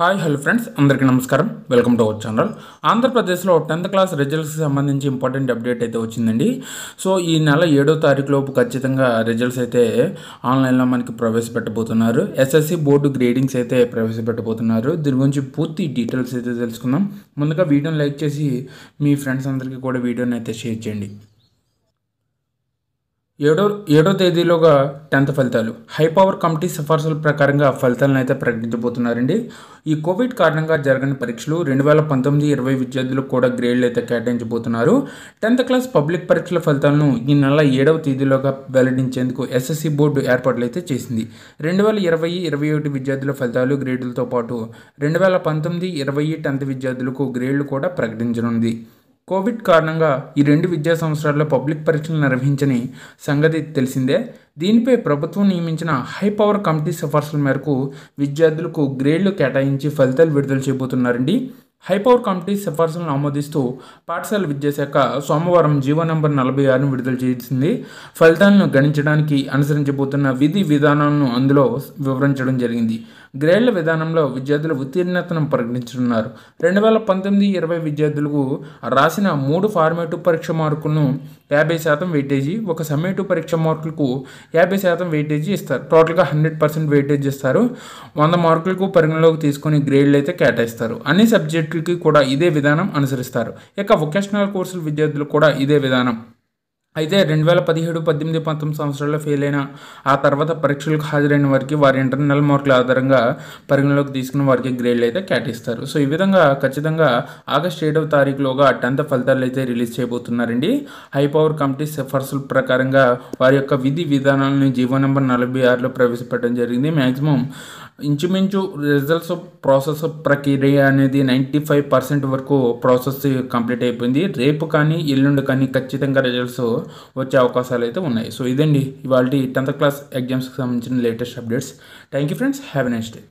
hi hello friends అందరికీ నమస్కారం welcome to our channel ఆంధ్రప్రదేశ్లో టెన్త్ క్లాస్ రిజల్ట్స్కి సంబంధించి ఇంపార్టెంట్ అప్డేట్ అయితే వచ్చిందండి సో ఈ నెల ఏడో తారీఖు లోపు ఖచ్చితంగా రిజల్ట్స్ అయితే ఆన్లైన్లో మనకి ప్రవేశపెట్టబోతున్నారు ఎస్ఎస్సి బోర్డు గ్రేడింగ్స్ అయితే ప్రవేశపెట్టబోతున్నారు దీని గురించి పూర్తి డీటెయిల్స్ అయితే తెలుసుకుందాం ముందుగా వీడియోని లైక్ చేసి మీ ఫ్రెండ్స్ అందరికీ కూడా వీడియోని అయితే షేర్ చేయండి ఏడో ఏడో తేదీలోగా టెన్త్ ఫలితాలు హై పవర్ కమిటీ సిఫార్సుల ప్రకారంగా ఫలితాలను అయితే ప్రకటించబోతున్నారండి ఈ కోవిడ్ కారణంగా జరగని పరీక్షలు రెండు వేల పంతొమ్మిది ఇరవై విద్యార్థులకు కూడా గ్రేడ్లు అయితే కేటాయించబోతున్నారు టెన్త్ క్లాస్ పబ్లిక్ పరీక్షల ఫలితాలను ఈ నెల ఏడవ తేదీలోగా వెల్లడించేందుకు ఎస్ఎస్సి బోర్డు ఏర్పాట్లు అయితే చేసింది రెండు వేల ఇరవై ఇరవై ఒకటి విద్యార్థుల ఫలితాలు గ్రేడ్లతో పాటు రెండు వేల పంతొమ్మిది ఇరవై టెన్త్ విద్యార్థులకు గ్రేడ్లు కూడా ప్రకటించనుంది కోవిడ్ కారణంగా ఈ రెండు విద్యా సంవత్సరాల్లో పబ్లిక్ పరీక్షలు నిర్వహించని సంగతి తెలిసిందే దీనిపై ప్రభుత్వం నియమించిన హై పవర్ కమిటీ సిఫార్సుల మేరకు విద్యార్థులకు గ్రేడ్లు కేటాయించి ఫలితాలు విడుదల చేయబోతున్నారండి హై పవర్ కమిటీ సిఫార్సులను ఆమోదిస్తూ పాఠశాల విద్యాశాఖ సోమవారం జీవో నెంబర్ నలభై ఆరును విడుదల చేసింది ఫలితాలను గణించడానికి అనుసరించబోతున్న విధి విధానాలను అందులో వివరించడం జరిగింది గ్రేడ్ల విధానంలో విద్యార్థులు ఉత్తీర్ణతను ప్రకటించనున్నారు రెండు వేల పంతొమ్మిది ఇరవై విద్యార్థులకు రాసిన మూడు ఫార్మేటివ్ పరీక్ష మార్కులను యాభై శాతం వెయిటేజీ ఒక సమ్మేటివ్ పరీక్ష మార్కులకు యాభై శాతం వెయిటేజీ ఇస్తారు టోటల్గా హండ్రెడ్ పర్సెంట్ వెయిటేజ్ ఇస్తారు వంద మార్కులకు పరిగణలోకి తీసుకొని గ్రేడ్లు అయితే కేటాయిస్తారు అన్ని సబ్జెక్టులకి కూడా ఇదే విధానం అనుసరిస్తారు ఇక వొకేషనల్ కోర్సుల విద్యార్థులు కూడా ఇదే విధానం అయితే రెండు వేల పదిహేడు పద్దెనిమిది పంతొమ్మిది సంవత్సరాల్లో ఫెయిల్ అయిన ఆ తర్వాత పరీక్షలకు హాజరైన వారికి వారి ఇంటర్నల్ మార్కుల ఆధారంగా పరిగణలోకి తీసుకున్న వారికి గ్రేడ్లు అయితే కేటాయిస్తారు సో ఈ విధంగా ఖచ్చితంగా ఆగస్ట్ ఏడవ తారీఖులోగా టెన్త్ ఫలితాలు అయితే రిలీజ్ చేయబోతున్నారండి హై పవర్ కమిటీ సిఫార్సుల ప్రకారంగా వారి యొక్క విధి విధానాలను జీవో నెంబర్ నలభై ఆరులో ప్రవేశపెట్టడం జరిగింది మ్యాక్సిమం ఇంచుమించు రిజల్ట్స్ ప్రాసెస్ ప్రక్రియ అనేది నైంటీ ఫైవ్ పర్సెంట్ వరకు ప్రాసెస్ కంప్లీట్ అయిపోయింది రేపు కానీ ఎల్లుండి కానీ ఖచ్చితంగా రిజల్ట్స్ వచ్చే అవకాశాలు అయితే ఉన్నాయి సో ఇదండి ఇవాళ టెన్త్ క్లాస్ ఎగ్జామ్స్కి సంబంధించిన latest updates thank you friends have next day